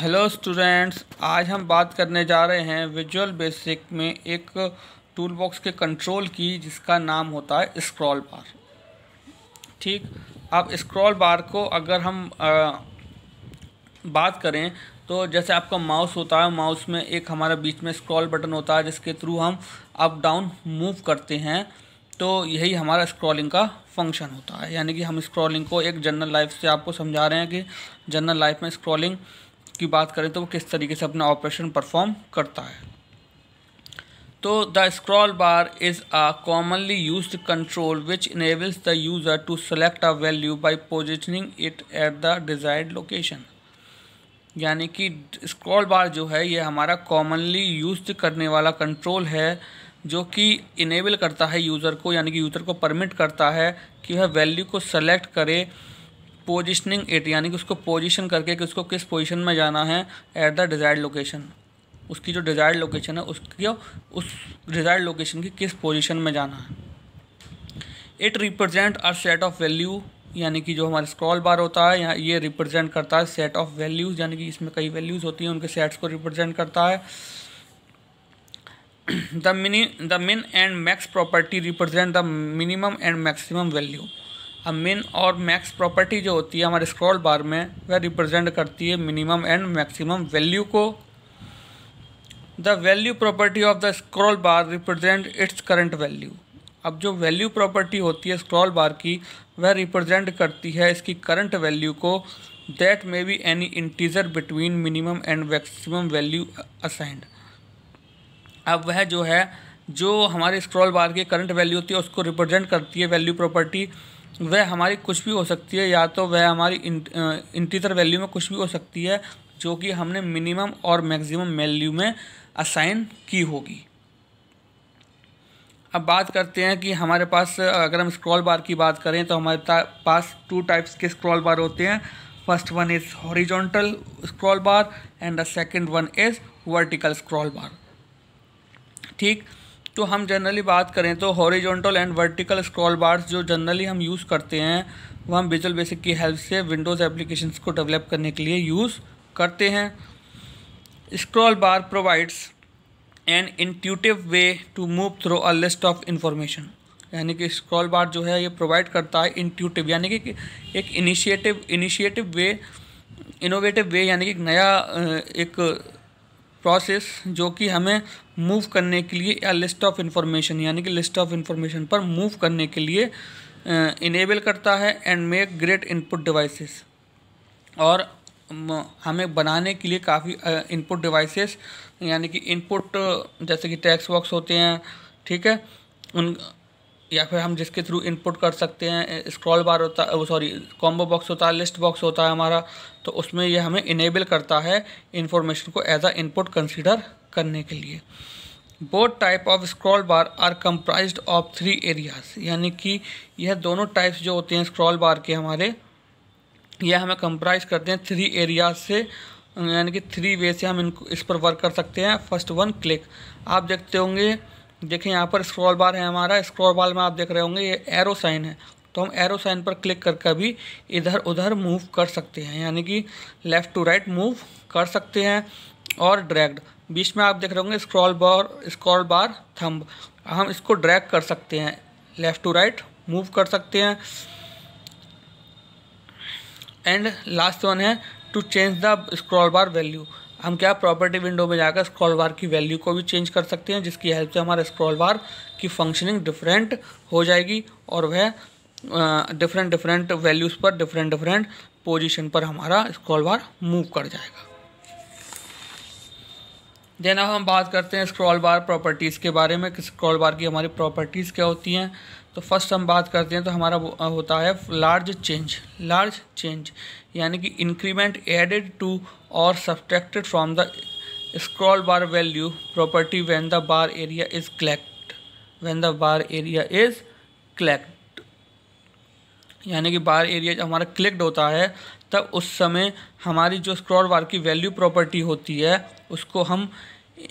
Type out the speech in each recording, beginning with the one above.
hello students आज हम बात करने जा रहे हैं विजुअल बेसिक में एक टूल बॉक्स के कंट्रोल की जिसका नाम होता है स्क्रॉल बार ठीक अब स्क्रॉल बार को अगर हम आ, बात करें तो जैसे आपका माउस होता है माउस में एक हमारा बीच में स्क्रॉल बटन होता है जिसके थ्रू हम अप डाउन मूव करते हैं तो यही हमारा स्क्रॉलिंग का फंक्शन होता है यानी कि हम स्क्रॉलिंग को एक जनरल लाइफ से आपको समझा रहे हैं कि जनरल लाइफ में स्क्रॉलिंग की बात करें तो वो किस तरीके से अपना ऑपरेशन परफॉर्म करता है तो the scroll bar is a commonly used control which enables the user to select a value by positioning it at the desired location यानी कि स्क्रॉल बार जो है ये हमारा कॉमनली यूज करने वाला कंट्रोल है जो कि इनेबल करता है यूज़र को यानी कि यूज़र को परमिट करता है कि वह वैल्यू को सेलेक्ट करे पोजिशनिंग इट यानी कि उसको पोजिशन करके कि उसको किस पोजिशन में जाना है एट द डिज़ायर्ड लोकेशन उसकी जो डिज़ायर्ड लोकेशन है उसकी उस डिज़ायर्ड लोकेशन की किस पोजिशन में जाना है it represent are set of value यानी कि जो हमारा स्क्रॉल बार होता है यहाँ ये रिप्रजेंट करता है सेट ऑफ वैल्यूज़ यानी कि इसमें कई वैल्यूज़ होती हैं उनके सेट्स को रिप्रजेंट करता है the mini the min and max property represent the minimum and maximum value अब मिन और मैक्स प्रॉपर्टी जो होती है हमारे स्क्रॉल बार में वह रिप्रेजेंट करती है मिनिमम एंड मैक्सिमम वैल्यू को the value property of the scroll bar represent its current value अब जो वैल्यू प्रॉपर्टी होती है स्क्रॉल बार की वह रिप्रेजेंट करती है इसकी करंट वैल्यू को that may be any integer between minimum and maximum value assigned अब वह जो है जो हमारे स्क्रॉल बार की करंट वैल्यू होती है उसको रिप्रेजेंट करती है वैल्यू प्रॉपर्टी वह हमारी कुछ भी हो सकती है या तो वह हमारी इंटीजर वैल्यू में कुछ भी हो सकती है जो कि हमने मिनिमम और मैक्सिमम वैल्यू में असाइन की होगी अब बात करते हैं कि हमारे पास अगर हम स्क्रॉल बार की बात करें तो हमारे पास टू टाइप्स के स्क्रॉल बार होते हैं first one is horizontal scroll bar and the second one is vertical scroll bar ठीक तो हम जनरली बात करें तो horizontal and vertical scroll bars जो जनरली हम यूज़ करते हैं वो हम विजुअल बेसिक की हेल्प से विंडोज़ एप्लीकेशंस को डेवलप करने के लिए यूज़ करते हैं scroll bar provides an intuitive way to move through a list of information यानी कि स्क्रॉल बार जो है ये प्रोवाइड करता है इंट्यूटिव यानी कि एक initiative initiative way innovative way यानी कि एक नया एक प्रोसेस जो कि हमें मूव करने के लिए या लिस्ट ऑफ इंफॉर्मेशन यानी कि लिस्ट ऑफ इंफॉर्मेशन पर मूव करने के लिए इनेबल करता है and make great input devices और हमें बनाने के लिए काफ़ी इनपुट डिवाइसेस यानी कि इनपुट जैसे कि टैक्स वॉक्स होते हैं ठीक है उन या फिर हम जिसके थ्रू इनपुट कर सकते हैं स्क्रॉल बार होता है वो सॉरी कॉम्बो बॉक्स होता है लिस्ट बॉक्स होता है हमारा तो उसमें ये हमें इनेबल करता है इन्फॉर्मेशन को एज आ इनपुट कंसिडर करने के लिए both type of scroll bar are comprise of three areas यानी कि यह दोनों टाइप्स जो होते हैं स्क्रॉल बार के हमारे यह हमें कंप्राइज करते हैं थ्री एरियाज से यानी कि थ्री वे से हम इनको इस पर वर्क कर सकते हैं फर्स्ट वन क्लिक आप देखते होंगे देखिए यहाँ पर स्क्रॉल बार है हमारा स्क्रॉल बार में आप देख रहे होंगे ये एरो साइन है तो हम एरो साइन पर क्लिक करके भी इधर उधर मूव कर सकते हैं यानी कि लेफ़्ट टू राइट मूव कर सकते हैं और ड्रैग्ड बीच में आप देख रहे होंगे scroll bar scroll bar thumb हम इसको ड्रैग कर सकते हैं लेफ़्ट टू राइट मूव कर सकते हैं एंड लास्ट वन है to change the scroll bar value हम क्या प्रॉपर्टी विंडो में जाकर स्क्रॉल बार की वैल्यू को भी चेंज कर सकते हैं जिसकी हेल्प से हमारा स्क्रॉल बार की फंक्शनिंग डिफरेंट हो जाएगी और वह डिफरेंट डिफरेंट वैल्यूज़ पर डिफरेंट डिफरेंट पोजीशन पर हमारा स्क्रॉल बार मूव कर जाएगा देन अब हम बात करते हैं स्क्रॉल बार प्रॉपर्टीज़ के बारे में कि स्क्रॉल बार की हमारी प्रॉपर्टीज़ क्या होती हैं तो फर्स्ट हम बात करते हैं तो हमारा होता है लार्ज चेंज लार्ज चेंज यानी कि increment added to or subtracted from the scroll bar value property when the bar area is clicked when the bar area is cracked यानी कि बार एरिया जब हमारा क्लिक्ड होता है तब उस समय हमारी जो स्क्रॉल बार की वैल्यू प्रॉपर्टी होती है उसको हम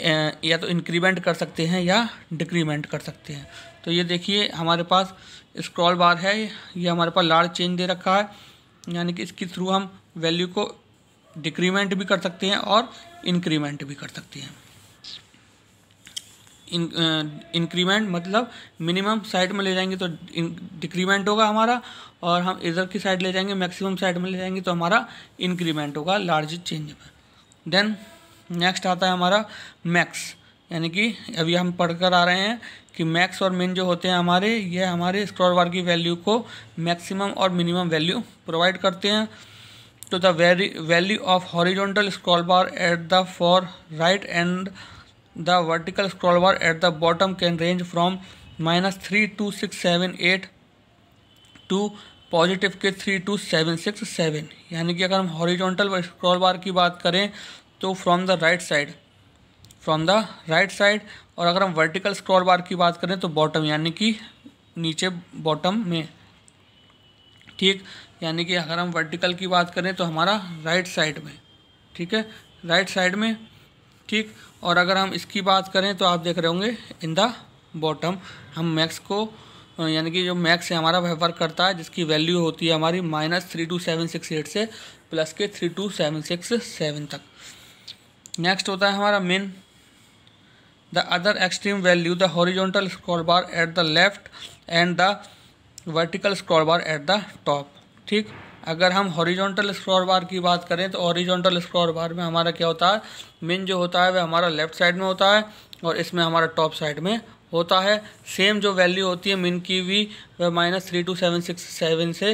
या तो इंक्रीमेंट कर सकते हैं या डिक्रीमेंट कर सकते हैं तो ये देखिए हमारे पास स्क्रॉल बार है ये हमारे पास लार्ज चेंज दे रखा है यानी कि इसके थ्रू हम वैल्यू को डिक्रीमेंट भी कर सकते हैं और इंक्रीमेंट भी कर सकते हैं इंक्रीमेंट uh, मतलब मिनिमम साइड में ले जाएंगे तो डिक्रीमेंट होगा हमारा और हम इधर की साइड ले जाएंगे मैक्सिमम साइड में ले जाएंगे तो हमारा इंक्रीमेंट होगा लार्ज चेंज में देन नेक्स्ट आता है हमारा मैक्स यानी कि अभी हम पढ़कर आ रहे हैं कि मैक्स और मिन जो होते हैं हमारे ये हमारे स्क्रॉल बार की वैल्यू को मैक्सिमम और मिनिमम वैल्यू प्रोवाइड करते हैं तो the very value of horizontal scroll bar at the far right end the vertical scroll bar at the bottom can range from minus three two six seven eight to positive के three two seven six seven यानी कि अगर हम horizontal scroll bar की बात करें तो from the right side from the right side और अगर हम वर्टिकल स्क्रॉल बार की बात करें तो बॉटम यानी कि नीचे बॉटम में ठीक यानी कि अगर हम वर्टिकल की बात करें तो हमारा राइट साइड में ठीक है राइट साइड में ठीक और अगर हम इसकी बात करें तो आप देख रहे होंगे इन द बॉटम हम मैक्स को यानी कि जो मैक्स है हमारा व्यवहार करता है जिसकी वैल्यू होती है हमारी minus three two seven six eight से प्लस के three two seven six seven तक नेक्स्ट होता है हमारा min the other extreme value the horizontal scroll bar at the left and the vertical scroll bar at the top ठीक अगर हम horizontal scroll bar की बात करें तो हॉरिजॉन्टल स्क्रॉल बार में हमारा क्या होता है मिन जो होता है वह हमारा लेफ्ट साइड में होता है और इसमें हमारा टॉप साइड में होता है सेम जो वैल्यू होती है मिन की भी वह minus three two seven six seven से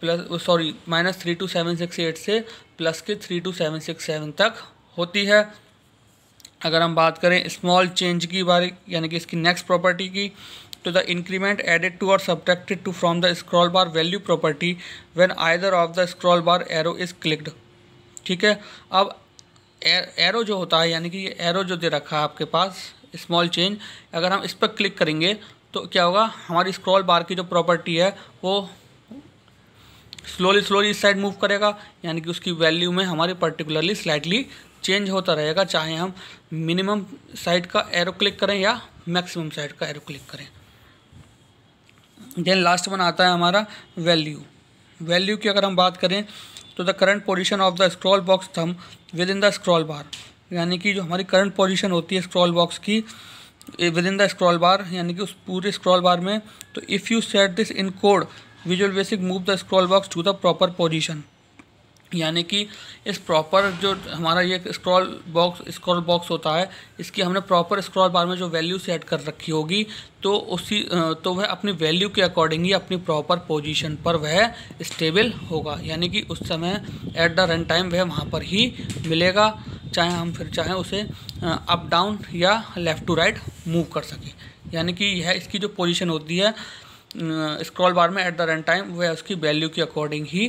plus sorry minus three two seven six eight से प्लस के three two seven six seven तक होती है अगर हम बात करें स्मॉल चेंज की बारे यानी कि इसकी नेक्स्ट प्रॉपर्टी की तो the increment added to or subtracted to from the scroll bar value property when either of the scroll bar arrow is clicked ठीक है अब एरो जो होता है यानी कि ये एरो जो दे रखा है आपके पास स्मॉल चेंज अगर हम इस पर क्लिक करेंगे तो क्या होगा हमारी स्क्रॉल बार की जो प्रॉपर्टी है वो स्लोली स्लोली इस साइड मूव करेगा यानी कि उसकी वैल्यू में हमारी पर्टिकुलरली स्लाइटली चेंज होता रहेगा चाहे हम मिनिमम साइड का एरो क्लिक करें या मैक्सिमम साइड का एरो क्लिक करें देन लास्ट वन आता है हमारा वैल्यू वैल्यू की अगर हम बात करें तो the current position of the scroll box thumb within the scroll bar यानी कि जो हमारी करंट पोजीशन होती है स्क्रॉल बॉक्स की within the scroll bar यानी कि उस पूरे स्क्रॉल बार में तो if you set this in code visual basic move the scroll box to the proper position यानी कि इस प्रॉपर जो हमारा ये स्क्रॉल बॉक्स स्क्रॉल बॉक्स होता है इसकी हमने प्रॉपर स्क्रॉल बार में जो वैल्यू सेट कर रखी होगी तो उसी तो वह अपनी वैल्यू के अकॉर्डिंग ही अपनी प्रॉपर पोजीशन पर वह स्टेबल होगा यानी कि उस समय एट द रन टाइम वह वहाँ पर ही मिलेगा चाहे हम फिर चाहे उसे अप डाउन या लेफ़्ट टू राइट मूव कर सकें यानी कि यह इसकी जो पोजिशन होती है स्क्रॉल बार में एट द रन टाइम वह उसकी वैल्यू के अकॉर्डिंग ही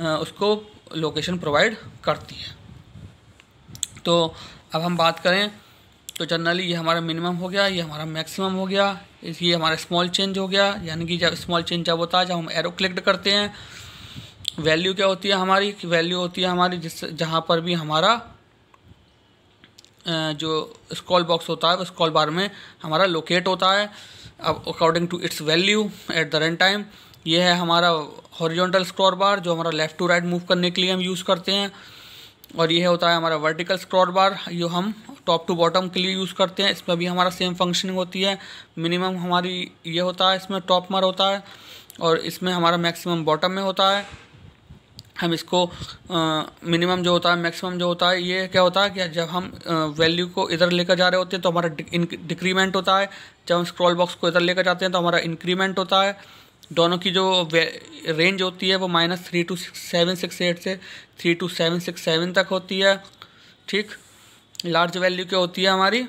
उसको लोकेशन प्रोवाइड करती है तो अब हम बात करें तो जनरली ये हमारा मिनिमम हो गया ये हमारा मैक्सिमम हो गया ये हमारा स्मॉल चेंज हो गया यानी कि जब स्मॉल चेंज जब होता है जब हम एरो क्लिक्ड करते हैं वैल्यू क्या होती है हमारी वैल्यू होती है हमारी जिस जहाँ पर भी हमारा जो स्कॉल बॉक्स होता है स्कॉल बार में हमारा लोकेट होता है अब according to its value at the run time ये है हमारा हॉरिजॉन्टल स्क्रॉल बार जो हमारा लेफ़्ट टू राइट मूव करने के लिए हम यूज़ करते हैं और यह होता है हमारा वर्टिकल स्क्रॉल बार जो हम टॉप टू बॉटम के लिए यूज़ करते हैं इसमें भी हमारा सेम फंक्शनिंग होती है मिनिमम हमारी ये होता है इसमें टॉप मार होता है और इसमें हमारा मैक्सिमम बॉटम में होता है हम इसको मिनिमम जो होता है मैक्सिमम जो होता है ये क्या होता है कि जब हम वैल्यू को इधर लेकर जा रहे होते हैं तो हमारा डिक्रीमेंट होता है जब हम स्क्रॉल बॉक्स को इधर लेकर जाते हैं तो हमारा इंक्रीमेंट होता है दोनों की जो रेंज होती है वो minus three two seven six eight से three two seven six seven तक होती है ठीक लार्ज वैल्यू क्या होती है हमारी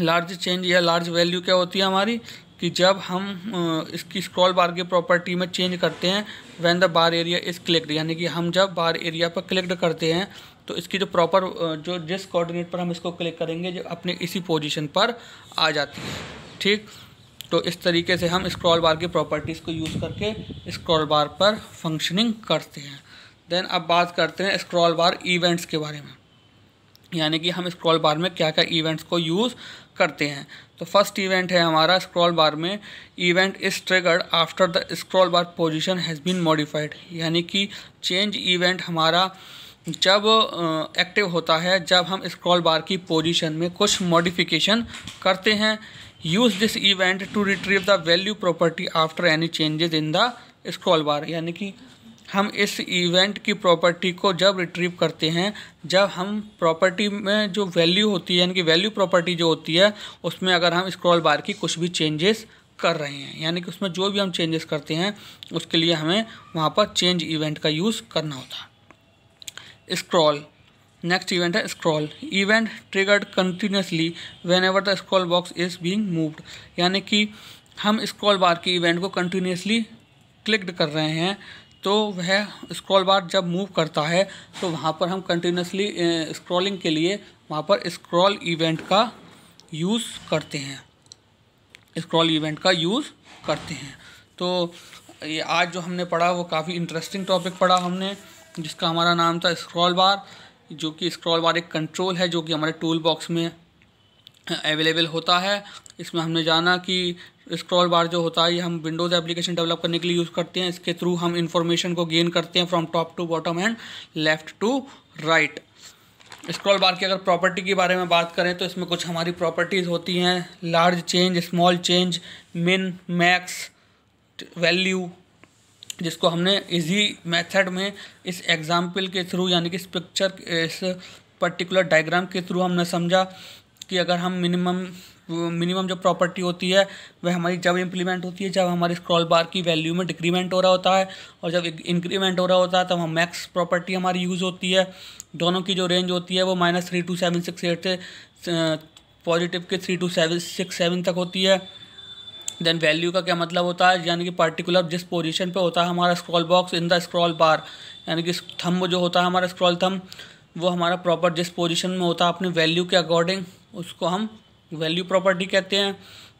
लार्ज चेंज या लार्ज वैल्यू क्या होती है हमारी कि जब हम इसकी स्क्रॉल बार की प्रॉपर्टी में चेंज करते हैं when the bar area is clicked यानी कि हम जब बार एरिया पर क्लिक्ड करते हैं तो इसकी जो प्रॉपर जो जिस कोऑर्डिनेट पर हम इसको क्लिक करेंगे जो अपने इसी पोजीशन पर आ जाती है ठीक तो इस तरीके से हम स्क्रॉल बार की प्रॉपर्टीज़ को यूज़ करके स्क्रॉल बार पर फंक्शनिंग करते हैं देन अब बात करते हैं स्क्रॉल बार इवेंट्स के बारे में यानी कि हम स्क्रॉल बार में क्या क्या इवेंट्स को यूज़ करते हैं तो फर्स्ट इवेंट है हमारा स्क्रॉल बार में event is triggered after the scroll bar position has been modified यानी कि चेंज इवेंट हमारा जब एक्टिव होता है जब हम स्क्रॉल बार की पोजीशन में कुछ मॉडिफिकेशन करते हैं use this event to retrieve the value property after any changes in the scroll bar यानी कि हम इस इवेंट की प्रॉपर्टी को जब रिट्रीव करते हैं जब हम प्रॉपर्टी में जो वैल्यू होती है यानी कि वैल्यू प्रॉपर्टी जो होती है उसमें अगर हम स्क्रॉल बार की कुछ भी चेंजेस कर रहे हैं यानी कि उसमें जो भी हम चेंजेस करते हैं उसके लिए हमें वहाँ पर चेंज इवेंट का यूज़ करना होता है स्क्रॉल नेक्स्ट इवेंट है event triggered continuously whenever the scroll box is being moved यानी कि हम स्क्रॉल बार के इवेंट को कंटिन्यूसली क्लिक्ड कर रहे हैं तो वह स्क्रॉल बार जब मूव करता है तो वहाँ पर हम कंटिन्यूसली स्क्रॉलिंग के लिए वहाँ पर स्क्रॉल इवेंट का यूज़ करते हैं स्क्रॉल इवेंट का यूज़ करते हैं तो ये आज जो हमने पढ़ा वो काफ़ी इंटरेस्टिंग टॉपिक पढ़ा हमने जिसका हमारा नाम था स्क्रॉल बार जो कि स्क्रॉल बार एक कंट्रोल है जो कि हमारे टूल बॉक्स में अवेलेबल होता है इसमें हमने जाना कि स्क्रॉल बार जो होता है ये हम विंडोज़ एप्लीकेशन डेवलप करने के लिए यूज़ करते हैं इसके थ्रू हम इन्फॉर्मेशन को गेन करते हैं from top to bottom and left to right scroll bar की अगर प्रॉपर्टी के बारे में बात करें तो इसमें कुछ हमारी प्रॉपर्टीज़ होती हैं large change small change min max value जिसको हमने इजी मेथड में इस एग्जाम्पल के थ्रू यानी कि इस पिक्चर इस पर्टिकुलर डायग्राम के थ्रू हमने समझा कि अगर हम मिनिमम मिनिमम जो प्रॉपर्टी होती है वह हमारी जब इम्प्लीमेंट होती है जब हमारे स्क्रॉल बार की वैल्यू में डिक्रीमेंट हो रहा होता है और जब इंक्रीमेंट हो रहा होता है तब हम मैक्स प्रॉपर्टी हमारी यूज़ होती है दोनों की जो रेंज होती है वो minus three two seven six eight से पॉजिटिव के three two seven six seven तक होती है देन वैल्यू का क्या मतलब होता है यानी कि पर्टिकुलर जिस पोजीशन पे होता है हमारा scroll box in the scroll bar यानी कि थंब जो होता है हमारा स्क्रॉल थंब वो हमारा प्रॉपर जिस पोजीशन में होता है अपनी वैल्यू के अकॉर्डिंग उसको हम वैल्यू प्रॉपर्टी कहते हैं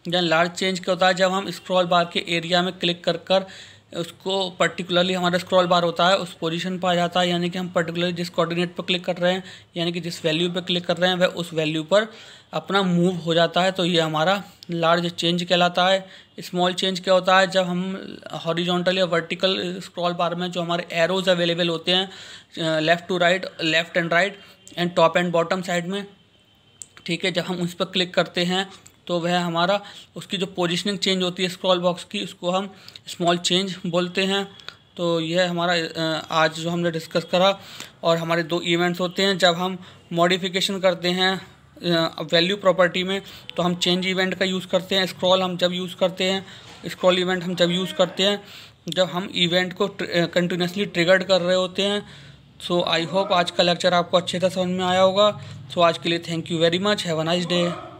देन लार्ज चेंज क्या होता है जब हम स्क्रॉल बार के एरिया में क्लिक कर कर उसको पर्टिकुलरली हमारा स्क्रॉल बार होता है उस पोजीशन पर आ जाता है यानी कि हम पर्टिकुलरली जिस कोऑर्डिनेट पर क्लिक कर रहे हैं यानी कि जिस वैल्यू पर क्लिक कर रहे हैं वह उस वैल्यू पर अपना मूव हो जाता है तो ये हमारा लार्ज चेंज कहलाता है स्मॉल चेंज क्या होता है जब हम हॉरिजॉन्टल या वर्टिकल स्क्रॉल बार में जो हमारे एरोज अवेलेबल होते हैं left to right left and right and top and bottom side में ठीक है जब हम उस पर क्लिक करते हैं तो वह हमारा उसकी जो पोजिशनिंग चेंज होती है स्क्रॉल बॉक्स की उसको हम स्मॉल चेंज बोलते हैं तो यह हमारा आज जो हमने डिस्कस करा और हमारे दो इवेंट्स होते हैं जब हम मॉडिफिकेशन करते हैं वैल्यू प्रॉपर्टी में तो हम चेंज इवेंट का यूज़ करते हैं स्क्रॉल हम जब यूज़ करते हैं स्क्रॉल इवेंट हम जब यूज़ करते हैं जब हम इवेंट को कंटिन्यूसली ट्रिगर्ड कर रहे होते हैं सो आई होप आज का लेक्चर आपको अच्छे से समझ में आया होगा सो so, आज के लिए thank you very much have a nice day